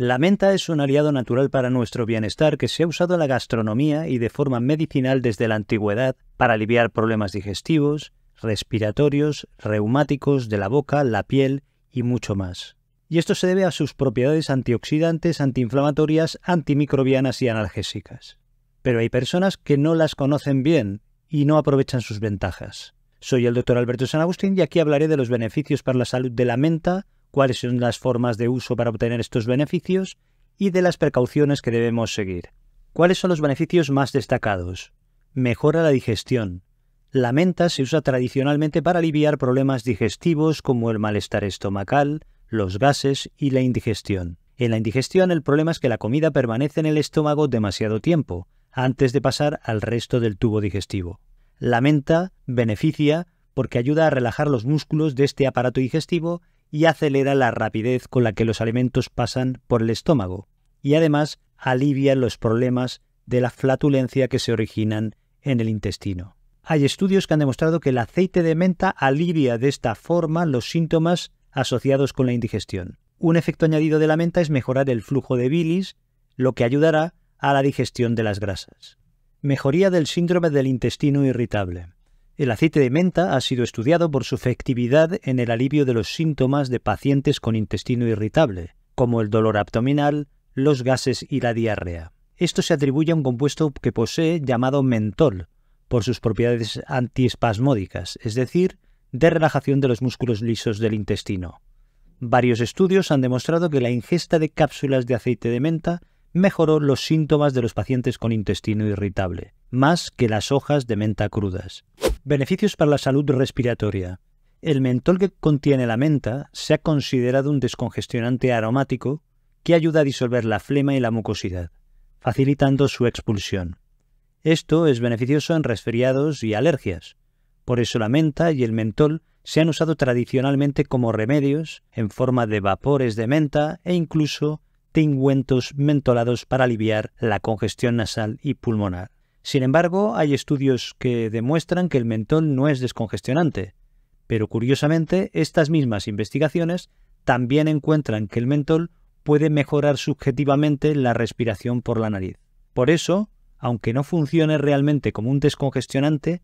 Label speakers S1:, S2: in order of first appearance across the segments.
S1: La menta es un aliado natural para nuestro bienestar que se ha usado en la gastronomía y de forma medicinal desde la antigüedad para aliviar problemas digestivos, respiratorios, reumáticos de la boca, la piel y mucho más. Y esto se debe a sus propiedades antioxidantes, antiinflamatorias, antimicrobianas y analgésicas. Pero hay personas que no las conocen bien y no aprovechan sus ventajas. Soy el doctor Alberto San Agustín y aquí hablaré de los beneficios para la salud de la menta, cuáles son las formas de uso para obtener estos beneficios y de las precauciones que debemos seguir. ¿Cuáles son los beneficios más destacados? Mejora la digestión. La menta se usa tradicionalmente para aliviar problemas digestivos como el malestar estomacal, los gases y la indigestión. En la indigestión el problema es que la comida permanece en el estómago demasiado tiempo, antes de pasar al resto del tubo digestivo. La menta beneficia porque ayuda a relajar los músculos de este aparato digestivo y acelera la rapidez con la que los alimentos pasan por el estómago y además alivia los problemas de la flatulencia que se originan en el intestino. Hay estudios que han demostrado que el aceite de menta alivia de esta forma los síntomas asociados con la indigestión. Un efecto añadido de la menta es mejorar el flujo de bilis, lo que ayudará a la digestión de las grasas. Mejoría del síndrome del intestino irritable. El aceite de menta ha sido estudiado por su efectividad en el alivio de los síntomas de pacientes con intestino irritable, como el dolor abdominal, los gases y la diarrea. Esto se atribuye a un compuesto que posee llamado mentol, por sus propiedades antiespasmódicas, es decir, de relajación de los músculos lisos del intestino. Varios estudios han demostrado que la ingesta de cápsulas de aceite de menta mejoró los síntomas de los pacientes con intestino irritable, más que las hojas de menta crudas. Beneficios para la salud respiratoria. El mentol que contiene la menta se ha considerado un descongestionante aromático que ayuda a disolver la flema y la mucosidad, facilitando su expulsión. Esto es beneficioso en resfriados y alergias. Por eso la menta y el mentol se han usado tradicionalmente como remedios en forma de vapores de menta e incluso tingüentos mentolados para aliviar la congestión nasal y pulmonar. Sin embargo, hay estudios que demuestran que el mentol no es descongestionante, pero curiosamente estas mismas investigaciones también encuentran que el mentol puede mejorar subjetivamente la respiración por la nariz. Por eso, aunque no funcione realmente como un descongestionante,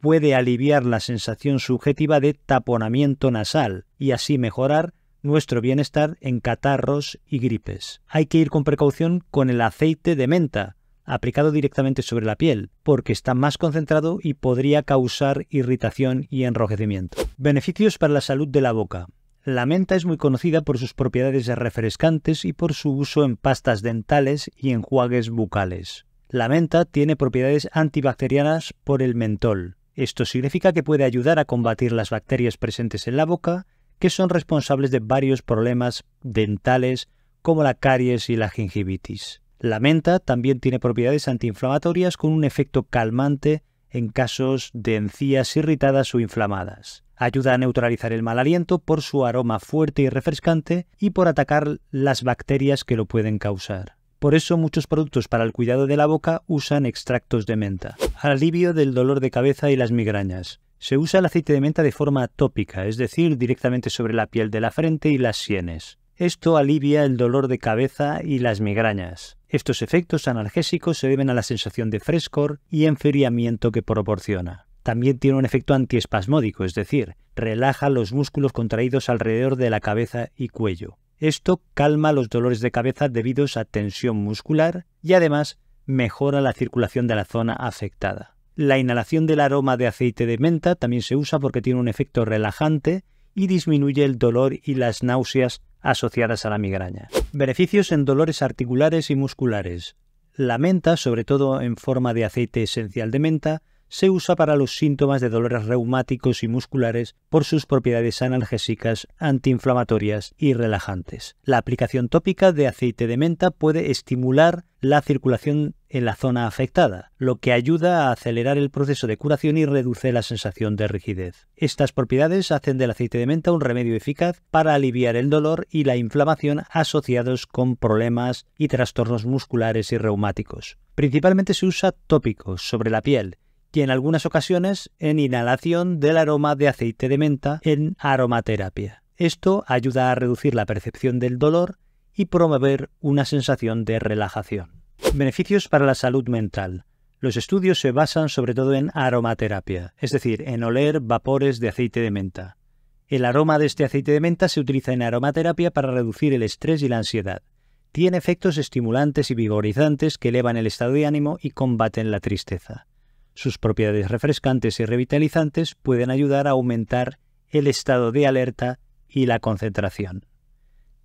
S1: puede aliviar la sensación subjetiva de taponamiento nasal y así mejorar nuestro bienestar en catarros y gripes. Hay que ir con precaución con el aceite de menta, aplicado directamente sobre la piel, porque está más concentrado y podría causar irritación y enrojecimiento. Beneficios para la salud de la boca. La menta es muy conocida por sus propiedades refrescantes y por su uso en pastas dentales y enjuagues bucales. La menta tiene propiedades antibacterianas por el mentol. Esto significa que puede ayudar a combatir las bacterias presentes en la boca, que son responsables de varios problemas dentales como la caries y la gingivitis. La menta también tiene propiedades antiinflamatorias con un efecto calmante en casos de encías irritadas o inflamadas. Ayuda a neutralizar el mal aliento por su aroma fuerte y refrescante y por atacar las bacterias que lo pueden causar. Por eso muchos productos para el cuidado de la boca usan extractos de menta. Alivio del dolor de cabeza y las migrañas. Se usa el aceite de menta de forma tópica, es decir, directamente sobre la piel de la frente y las sienes. Esto alivia el dolor de cabeza y las migrañas. Estos efectos analgésicos se deben a la sensación de frescor y enfriamiento que proporciona. También tiene un efecto antiespasmódico, es decir, relaja los músculos contraídos alrededor de la cabeza y cuello. Esto calma los dolores de cabeza debidos a tensión muscular y además mejora la circulación de la zona afectada. La inhalación del aroma de aceite de menta también se usa porque tiene un efecto relajante y disminuye el dolor y las náuseas asociadas a la migraña. Beneficios en dolores articulares y musculares. La menta, sobre todo en forma de aceite esencial de menta, se usa para los síntomas de dolores reumáticos y musculares por sus propiedades analgésicas, antiinflamatorias y relajantes. La aplicación tópica de aceite de menta puede estimular la circulación en la zona afectada, lo que ayuda a acelerar el proceso de curación y reduce la sensación de rigidez. Estas propiedades hacen del aceite de menta un remedio eficaz para aliviar el dolor y la inflamación asociados con problemas y trastornos musculares y reumáticos. Principalmente se usa tópico sobre la piel y en algunas ocasiones en inhalación del aroma de aceite de menta en aromaterapia. Esto ayuda a reducir la percepción del dolor y promover una sensación de relajación. Beneficios para la salud mental. Los estudios se basan sobre todo en aromaterapia, es decir, en oler vapores de aceite de menta. El aroma de este aceite de menta se utiliza en aromaterapia para reducir el estrés y la ansiedad. Tiene efectos estimulantes y vigorizantes que elevan el estado de ánimo y combaten la tristeza. Sus propiedades refrescantes y revitalizantes pueden ayudar a aumentar el estado de alerta y la concentración.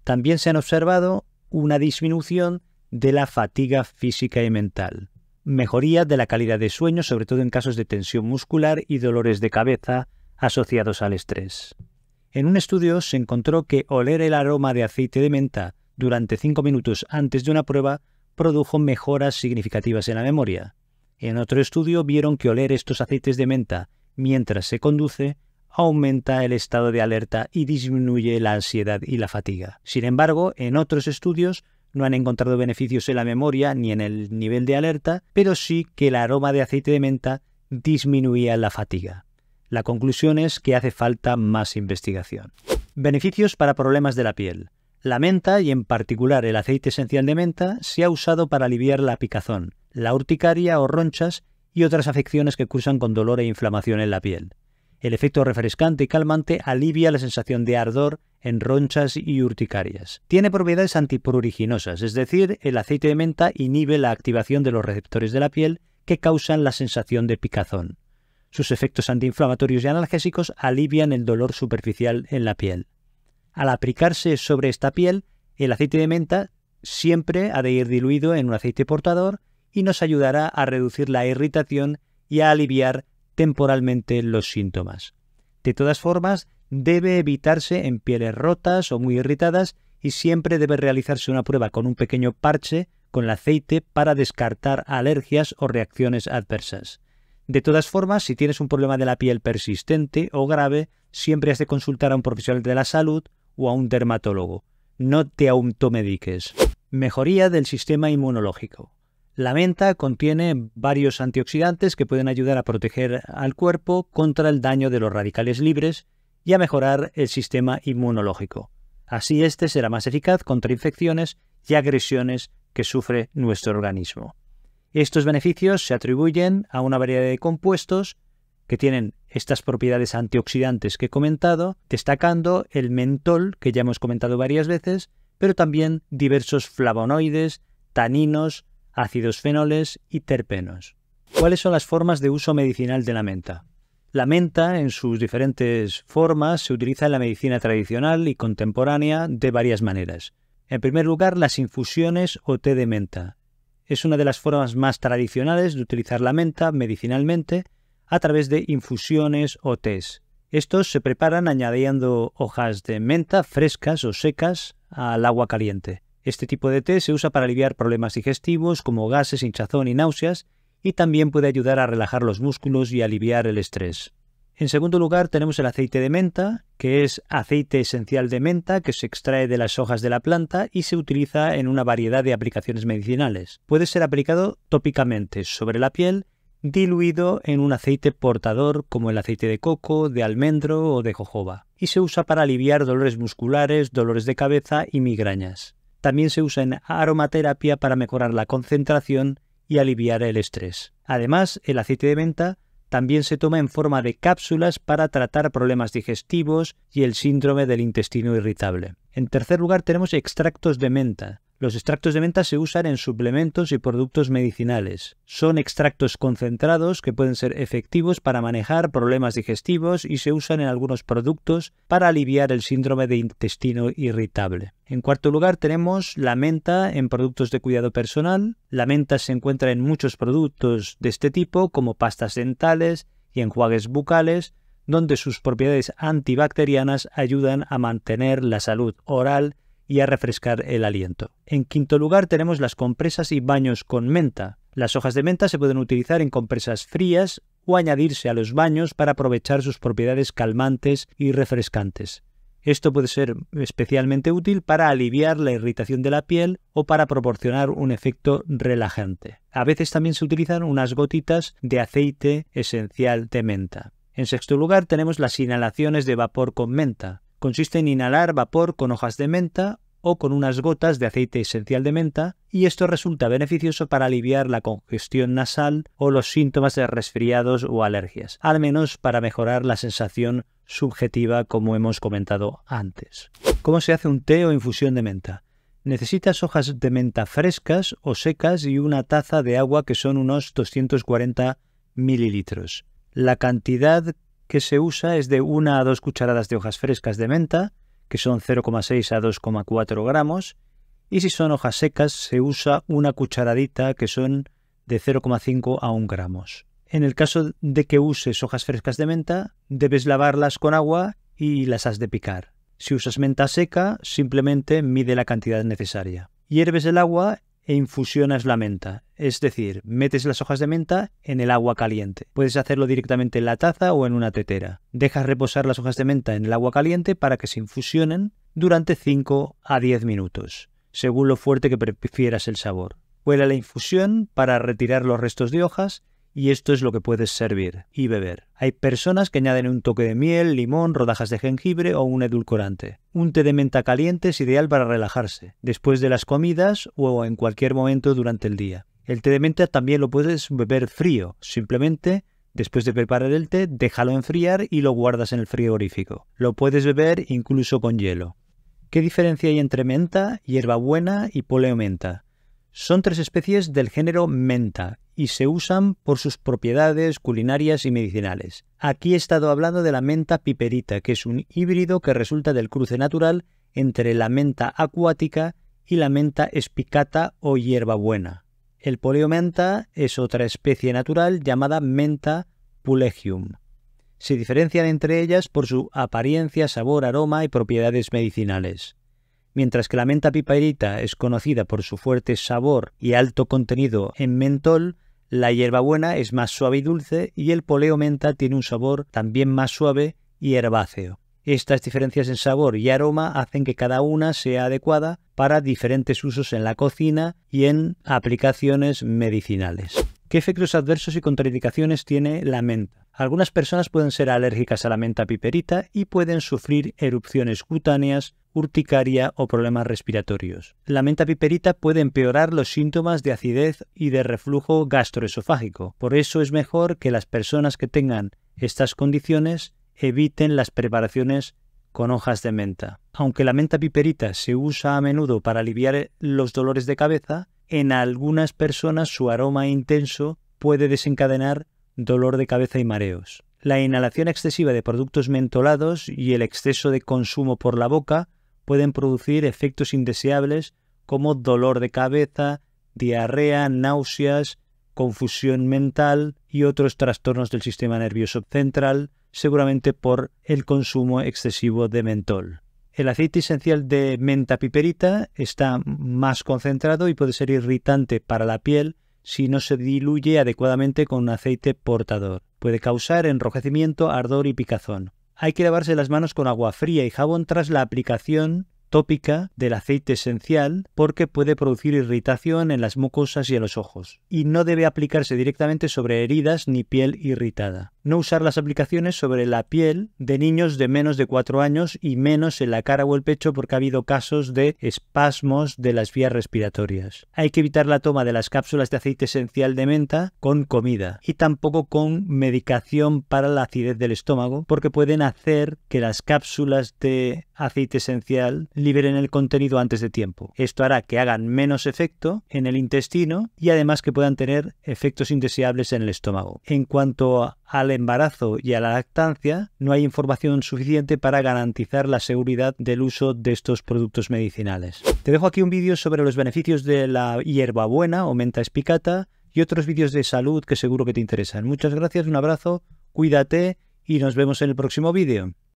S1: También se han observado una disminución de la fatiga física y mental, mejoría de la calidad de sueño, sobre todo en casos de tensión muscular y dolores de cabeza asociados al estrés. En un estudio se encontró que oler el aroma de aceite de menta durante 5 minutos antes de una prueba produjo mejoras significativas en la memoria. En otro estudio vieron que oler estos aceites de menta mientras se conduce aumenta el estado de alerta y disminuye la ansiedad y la fatiga. Sin embargo, en otros estudios no han encontrado beneficios en la memoria ni en el nivel de alerta, pero sí que el aroma de aceite de menta disminuía la fatiga. La conclusión es que hace falta más investigación. Beneficios para problemas de la piel. La menta, y en particular el aceite esencial de menta, se ha usado para aliviar la picazón, la urticaria o ronchas y otras afecciones que cursan con dolor e inflamación en la piel. El efecto refrescante y calmante alivia la sensación de ardor en ronchas y urticarias. Tiene propiedades antipruriginosas, es decir, el aceite de menta inhibe la activación de los receptores de la piel que causan la sensación de picazón. Sus efectos antiinflamatorios y analgésicos alivian el dolor superficial en la piel. Al aplicarse sobre esta piel, el aceite de menta siempre ha de ir diluido en un aceite portador y nos ayudará a reducir la irritación y a aliviar temporalmente los síntomas. De todas formas, debe evitarse en pieles rotas o muy irritadas y siempre debe realizarse una prueba con un pequeño parche con el aceite para descartar alergias o reacciones adversas. De todas formas, si tienes un problema de la piel persistente o grave, siempre has de consultar a un profesional de la salud o a un dermatólogo. No te automediques. Mejoría del sistema inmunológico. La menta contiene varios antioxidantes que pueden ayudar a proteger al cuerpo contra el daño de los radicales libres y a mejorar el sistema inmunológico. Así este será más eficaz contra infecciones y agresiones que sufre nuestro organismo. Estos beneficios se atribuyen a una variedad de compuestos que tienen estas propiedades antioxidantes que he comentado, destacando el mentol, que ya hemos comentado varias veces, pero también diversos flavonoides, taninos, ácidos fenoles y terpenos. ¿Cuáles son las formas de uso medicinal de la menta? La menta, en sus diferentes formas, se utiliza en la medicina tradicional y contemporánea de varias maneras. En primer lugar, las infusiones o té de menta. Es una de las formas más tradicionales de utilizar la menta medicinalmente a través de infusiones o tés. Estos se preparan añadiendo hojas de menta frescas o secas al agua caliente. Este tipo de té se usa para aliviar problemas digestivos como gases, hinchazón y náuseas, y también puede ayudar a relajar los músculos y aliviar el estrés. En segundo lugar tenemos el aceite de menta, que es aceite esencial de menta que se extrae de las hojas de la planta y se utiliza en una variedad de aplicaciones medicinales. Puede ser aplicado tópicamente sobre la piel, diluido en un aceite portador como el aceite de coco, de almendro o de jojoba, y se usa para aliviar dolores musculares, dolores de cabeza y migrañas también se usa en aromaterapia para mejorar la concentración y aliviar el estrés. Además, el aceite de menta también se toma en forma de cápsulas para tratar problemas digestivos y el síndrome del intestino irritable. En tercer lugar tenemos extractos de menta. Los extractos de menta se usan en suplementos y productos medicinales. Son extractos concentrados que pueden ser efectivos para manejar problemas digestivos y se usan en algunos productos para aliviar el síndrome de intestino irritable. En cuarto lugar tenemos la menta en productos de cuidado personal. La menta se encuentra en muchos productos de este tipo como pastas dentales y enjuagues bucales donde sus propiedades antibacterianas ayudan a mantener la salud oral y a refrescar el aliento. En quinto lugar tenemos las compresas y baños con menta. Las hojas de menta se pueden utilizar en compresas frías o añadirse a los baños para aprovechar sus propiedades calmantes y refrescantes. Esto puede ser especialmente útil para aliviar la irritación de la piel o para proporcionar un efecto relajante. A veces también se utilizan unas gotitas de aceite esencial de menta. En sexto lugar tenemos las inhalaciones de vapor con menta. Consiste en inhalar vapor con hojas de menta o con unas gotas de aceite esencial de menta y esto resulta beneficioso para aliviar la congestión nasal o los síntomas de resfriados o alergias, al menos para mejorar la sensación subjetiva como hemos comentado antes. ¿Cómo se hace un té o infusión de menta? Necesitas hojas de menta frescas o secas y una taza de agua que son unos 240 mililitros. La cantidad que se usa es de una a dos cucharadas de hojas frescas de menta, que son 0,6 a 2,4 gramos, y si son hojas secas se usa una cucharadita, que son de 0,5 a 1 gramos. En el caso de que uses hojas frescas de menta, debes lavarlas con agua y las has de picar. Si usas menta seca, simplemente mide la cantidad necesaria. Hierves el agua e infusionas la menta. Es decir, metes las hojas de menta en el agua caliente. Puedes hacerlo directamente en la taza o en una tetera. Dejas reposar las hojas de menta en el agua caliente para que se infusionen durante 5 a 10 minutos, según lo fuerte que prefieras el sabor. Huela la infusión para retirar los restos de hojas y esto es lo que puedes servir y beber. Hay personas que añaden un toque de miel, limón, rodajas de jengibre o un edulcorante. Un té de menta caliente es ideal para relajarse, después de las comidas o en cualquier momento durante el día. El té de menta también lo puedes beber frío, simplemente Después de preparar el té, déjalo enfriar y lo guardas en el frigorífico. Lo puedes beber incluso con hielo. ¿Qué diferencia hay entre menta, hierbabuena y poleo menta? Son tres especies del género menta, y se usan por sus propiedades culinarias y medicinales. Aquí he estado hablando de la menta piperita, que es un híbrido que resulta del cruce natural entre la menta acuática y la menta espicata o hierbabuena. El poliomenta es otra especie natural llamada menta pulegium. Se diferencian entre ellas por su apariencia, sabor, aroma y propiedades medicinales. Mientras que la menta piperita es conocida por su fuerte sabor y alto contenido en mentol, la hierbabuena es más suave y dulce y el poleo menta tiene un sabor también más suave y herbáceo. Estas diferencias en sabor y aroma hacen que cada una sea adecuada para diferentes usos en la cocina y en aplicaciones medicinales. ¿Qué efectos adversos y contraindicaciones tiene la menta? Algunas personas pueden ser alérgicas a la menta piperita y pueden sufrir erupciones cutáneas, urticaria o problemas respiratorios. La menta piperita puede empeorar los síntomas de acidez y de reflujo gastroesofágico. Por eso es mejor que las personas que tengan estas condiciones eviten las preparaciones con hojas de menta. Aunque la menta piperita se usa a menudo para aliviar los dolores de cabeza, en algunas personas su aroma intenso puede desencadenar dolor de cabeza y mareos. La inhalación excesiva de productos mentolados y el exceso de consumo por la boca pueden producir efectos indeseables como dolor de cabeza, diarrea, náuseas, confusión mental y otros trastornos del sistema nervioso central, seguramente por el consumo excesivo de mentol. El aceite esencial de menta piperita está más concentrado y puede ser irritante para la piel si no se diluye adecuadamente con un aceite portador. Puede causar enrojecimiento, ardor y picazón. Hay que lavarse las manos con agua fría y jabón tras la aplicación tópica del aceite esencial porque puede producir irritación en las mucosas y en los ojos, y no debe aplicarse directamente sobre heridas ni piel irritada no usar las aplicaciones sobre la piel de niños de menos de 4 años y menos en la cara o el pecho porque ha habido casos de espasmos de las vías respiratorias. Hay que evitar la toma de las cápsulas de aceite esencial de menta con comida y tampoco con medicación para la acidez del estómago porque pueden hacer que las cápsulas de aceite esencial liberen el contenido antes de tiempo. Esto hará que hagan menos efecto en el intestino y además que puedan tener efectos indeseables en el estómago. En cuanto a al embarazo y a la lactancia, no hay información suficiente para garantizar la seguridad del uso de estos productos medicinales. Te dejo aquí un vídeo sobre los beneficios de la hierbabuena o menta espicata y otros vídeos de salud que seguro que te interesan. Muchas gracias, un abrazo, cuídate y nos vemos en el próximo vídeo.